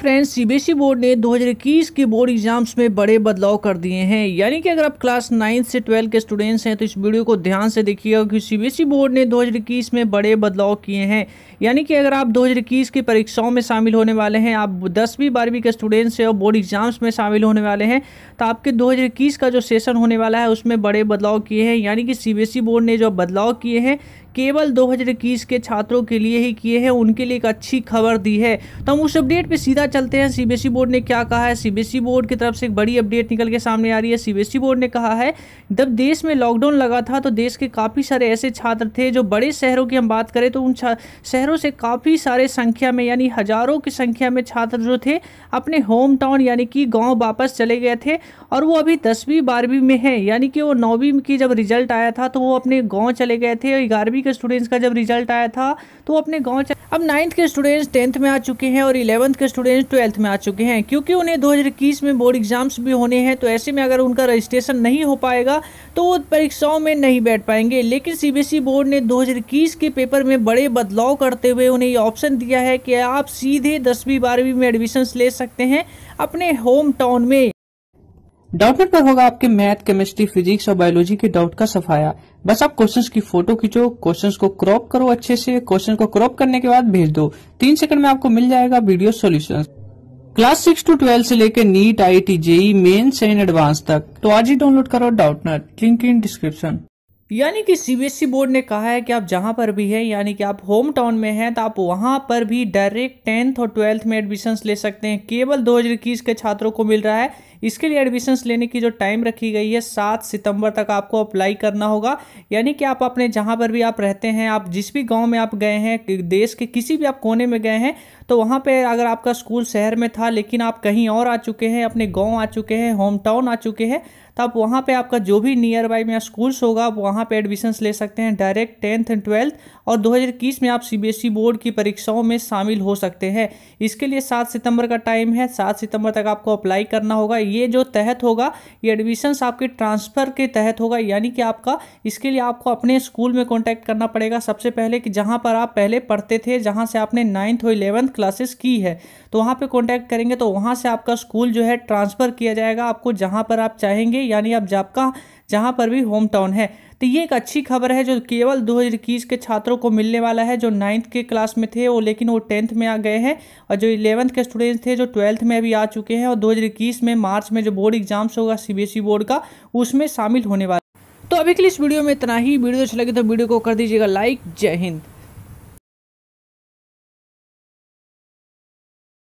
friends CBSE e board ने 2021 के board exams में बड़े बदलाव कर दिए हैं यानी कि अगर आप क्लास नाइन्थ से ट्वेल्थ के स्टूडेंट्स हैं तो इस वीडियो को ध्यान से देखिएगा क्योंकि सीबीएसई e बोर्ड ने 2021 में बड़े बदलाव किए हैं यानी कि अगर आप 2021 की परीक्षाओं में शामिल होने वाले हैं आप दसवीं बारहवीं के स्टूडेंट्स हैं और बोर्ड एग्जाम्स में शामिल होने वाले हैं तो आपके दो का जो सेशन होने वाला है उसमें बड़े बदलाव किए हैं यानी कि सी e बोर्ड ने जो बदलाव किए हैं केवल 2021 के छात्रों के लिए ही किए हैं उनके लिए एक अच्छी खबर दी है तो हम उस अपडेट पर सीधा चलते हैं सीबीएसई e बोर्ड ने क्या कहा है सीबीएसई e बोर्ड की तरफ से एक बड़ी अपडेट निकल के सामने आ रही है सीबीएसई e बोर्ड ने कहा है जब देश में लॉकडाउन लगा था तो देश के काफ़ी सारे ऐसे छात्र थे जो बड़े शहरों की हम बात करें तो उन शहरों से काफ़ी सारे संख्या में यानी हज़ारों की संख्या में छात्र जो थे अपने होम टाउन यानी कि गांव वापस चले गए थे और वो अभी दसवीं बारहवीं में हैं यानी कि वो नौवीं की जब रिजल्ट आया था तो वो अपने गांव चले गए थे और ग्यारहवीं बारहवीं के स्टूडेंट्स का जब रिजल्ट आया था तो अपने गाँव अब नाइन्थ के स्टूडेंट्स टेंथ में आ चुके हैं और इलेवंथ के स्टूडेंट्स ट्वेल्थ में आ चुके हैं क्योंकि उन्हें दो में बोर्ड एग्जाम्स भी होने हैं तो ऐसे में अगर उनका रजिस्ट्रेशन नहीं हो पाएगा तो वो परीक्षाओं में नहीं बैठ पाएंगे लेकिन सीबीएसई बोर्ड e ने दो के पेपर में बड़े बदलाव करते हुए उन्हें ये ऑप्शन दिया है कि आप सीधे दसवीं बारहवीं में एडमिशन्स ले सकते हैं अपने होम टाउन में डाउटनेट पर तो होगा आपके मैथ केमिस्ट्री फिजिक्स और बायोलॉजी के डाउट का सफाया बस आप क्वेश्चंस की फोटो खींचो क्वेश्चंस को क्रॉप करो अच्छे से क्वेश्चन को क्रॉप करने के बाद भेज दो तीन सेकंड में आपको मिल जाएगा video solutions class six to twelve से लेकर NEET I T JEE mains and advance तक तो आज ही डाउनलोड करो डाउटनेट लिंक इन डिस्क्रिप्शन यानी कि सीबीएसई e बोर्ड ने कहा है कि आप जहां पर भी हैं यानी कि आप होम टाउन में हैं तो आप वहां पर भी डायरेक्ट टेंथ और ट्वेल्थ में एडमिशन्स ले सकते हैं केवल दो के छात्रों को मिल रहा है इसके लिए एडमिशन्स लेने की जो टाइम रखी गई है सात सितंबर तक आपको अप्लाई करना होगा यानी कि आप अपने जहाँ पर भी आप रहते हैं आप जिस भी गाँव में आप गए हैं देश के किसी भी आप कोने में गए हैं तो वहाँ पर अगर आपका स्कूल शहर में था लेकिन आप कहीं और आ चुके हैं अपने गाँव आ चुके हैं होम टाउन आ चुके हैं तो आप वहाँ पे आपका जो भी नियर बाई में स्कूल्स होगा आप वहाँ पे एडमिशन्स ले सकते हैं डायरेक्ट टेंथ एंड ट्वेल्थ और 2021 में आप सीबीएसई बोर्ड e की परीक्षाओं में शामिल हो सकते हैं इसके लिए सात सितंबर का टाइम है सात सितंबर तक आपको अप्लाई करना होगा ये जो तहत होगा ये एडमिशन्स आपके ट्रांसफ़र के तहत होगा यानी कि आपका इसके लिए आपको अपने स्कूल में कॉन्टैक्ट करना पड़ेगा सबसे पहले कि जहाँ पर आप पहले पढ़ते थे जहाँ से आपने नाइन्थ और इलेवंथ क्लासेस की है तो वहाँ पर कॉन्टैक्ट करेंगे तो वहाँ से आपका स्कूल जो है ट्रांसफ़र किया जाएगा आपको जहाँ पर आप चाहेंगे यानी आप जहाँ पर भी होम टाउन है तो ये एक अच्छी खबर है जो केवल दो के छात्रों को मिलने वाला है जो नाइन्थ के क्लास में थे वो लेकिन वो टेंथ में आ गए हैं और जो इलेवंथ के स्टूडेंट्स थे जो ट्वेल्थ में अभी आ चुके हैं और दो में मार्च में जो बोर्ड एग्जाम्स होगा सी बोर्ड e का उसमें शामिल होने वाला तो अभी के लिए इस वीडियो में इतना ही वीडियो अच्छी लगे तो वीडियो को कर दीजिएगा लाइक जय हिंद